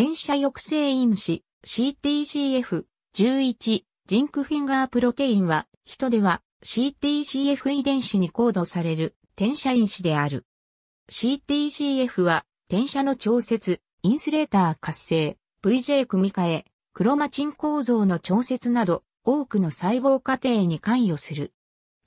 転写抑制因子 CTCF11 ジンクフィンガープロテインは、人では CTCF 遺伝子にコードされる転写因子である。CTCF は、転写の調節、インスレーター活性、VJ 組み換え、クロマチン構造の調節など、多くの細胞過程に関与する。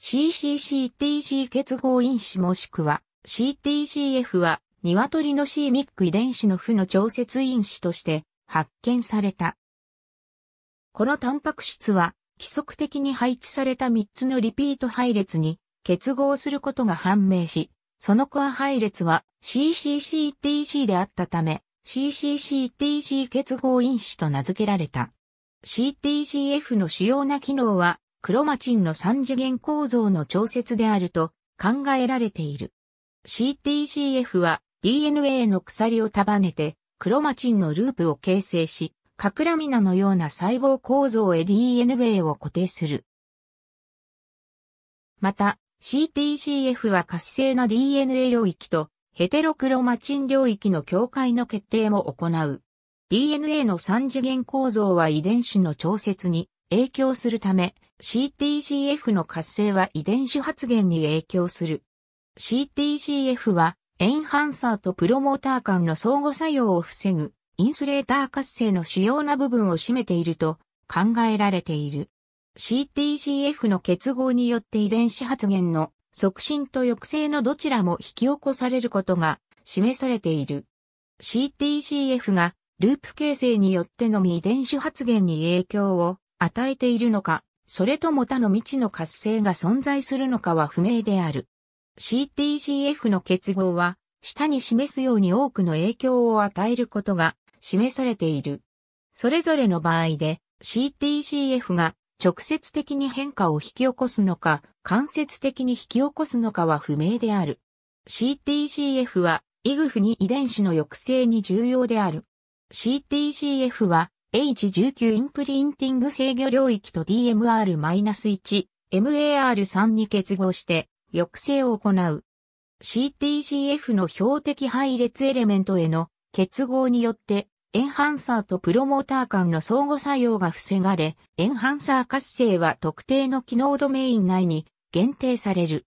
CCCTG 結合因子もしくは、CTCF は鶏の C ミック遺伝子の負の調節因子として発見された。このタンパク質は規則的に配置された3つのリピート配列に結合することが判明し、そのコア配列は CCCTG であったため、CCCTG 結合因子と名付けられた。CTGF の主要な機能は、クロマチンの三次元構造の調節であると考えられている。CTGF は DNA の鎖を束ねて、クロマチンのループを形成し、カクラミナのような細胞構造へ DNA を固定する。また、CTCF は活性な DNA 領域とヘテロクロマチン領域の境界の決定も行う。DNA の三次元構造は遺伝子の調節に影響するため、CTCF の活性は遺伝子発現に影響する。CTCF はエンハンサーとプロモーター間の相互作用を防ぐ、インスレーター活性の主要な部分を占めていると考えられている。CTGF の結合によって遺伝子発現の促進と抑制のどちらも引き起こされることが示されている。CTGF がループ形成によってのみ遺伝子発現に影響を与えているのか、それとも他の未知の活性が存在するのかは不明である。CTGF の結合は、下に示すように多くの影響を与えることが示されている。それぞれの場合で CTGF が直接的に変化を引き起こすのか、間接的に引き起こすのかは不明である。CTGF はイグフに遺伝子の抑制に重要である。CTGF は H19 インプリンティング制御領域と DMR-1、MAR3 に結合して抑制を行う。CTGF の標的配列エレメントへの結合によって、エンハンサーとプロモーター間の相互作用が防がれ、エンハンサー活性は特定の機能ドメイン内に限定される。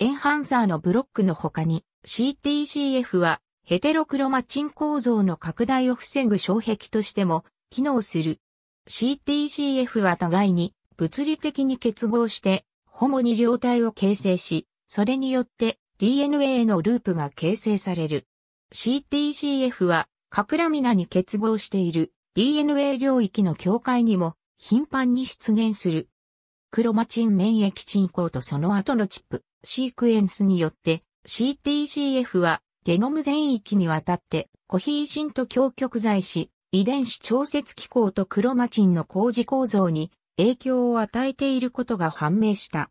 エンハンサーのブロックの他に、CTGF はヘテロクロマチン構造の拡大を防ぐ障壁としても機能する。CTGF は互いに物理的に結合してホモに両体を形成し、それによって DNA のループが形成される。CTCF は、カクラミナに結合している DNA 領域の境界にも頻繁に出現する。クロマチン免疫鎮降とその後のチップ、シークエンスによって CTCF はゲノム全域にわたってコヒージンと強極剤し、遺伝子調節機構とクロマチンの工事構造に影響を与えていることが判明した。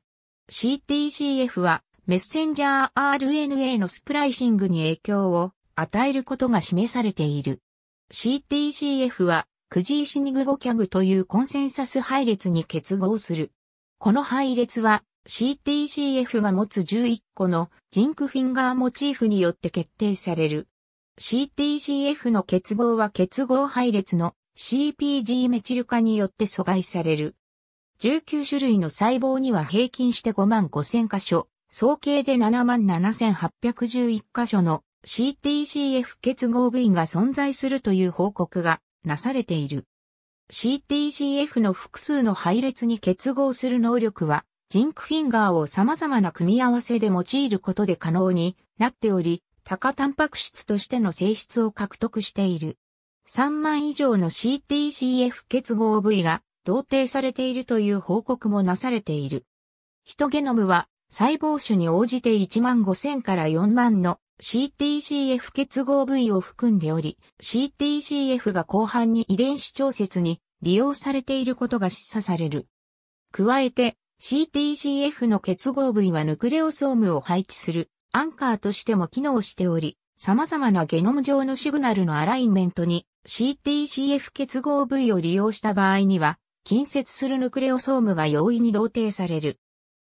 CTCF はメッセンジャー RNA のスプライシングに影響を与えることが示されている。CTCF はクジーシニグゴキャグというコンセンサス配列に結合する。この配列は CTCF が持つ11個のジンクフィンガーモチーフによって決定される。CTCF の結合は結合配列の CpG メチル化によって阻害される。19種類の細胞には平均して5万5千箇所、総計で7万7811箇所の CTCF 結合部位が存在するという報告がなされている。CTGF の複数の配列に結合する能力は、ジンクフィンガーを様々な組み合わせで用いることで可能になっており、多価タンパク質としての性質を獲得している。3万以上の CTCF 結合部位が同定されているという報告もなされている。ヒトゲノムは細胞種に応じて1万5000から4万の CTCF 結合部位を含んでおり、CTCF が後半に遺伝子調節に利用されていることが示唆される。加えて CTCF の結合部位はヌクレオソームを配置するアンカーとしても機能しており、様々なゲノム上のシグナルのアライメントに CTCF 結合部位を利用した場合には、近接するヌクレオソームが容易に同定される。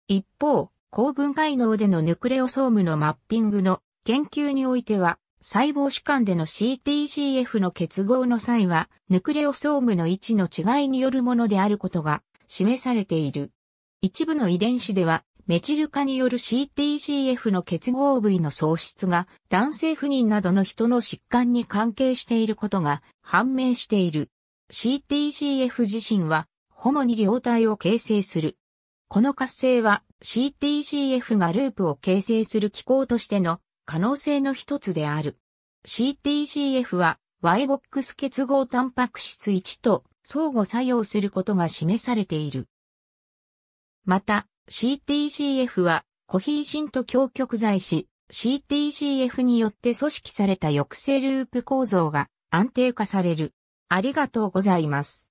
一方、高分解能でのヌクレオソームのマッピングの研究においては、細胞主管での CTCF の結合の際は、ヌクレオソームの位置の違いによるものであることが示されている。一部の遺伝子では、メチル化による c t g f の結合部位の喪失が男性不妊などの人の疾患に関係していることが判明している。c t g f 自身は、主に両体を形成する。この活性は c t g f がループを形成する機構としての可能性の一つである。c t g f は YBOX 結合タンパク質1と相互作用することが示されている。また、CTCF は、コヒーシンと強極剤し、CTCF によって組織された抑制ループ構造が安定化される。ありがとうございます。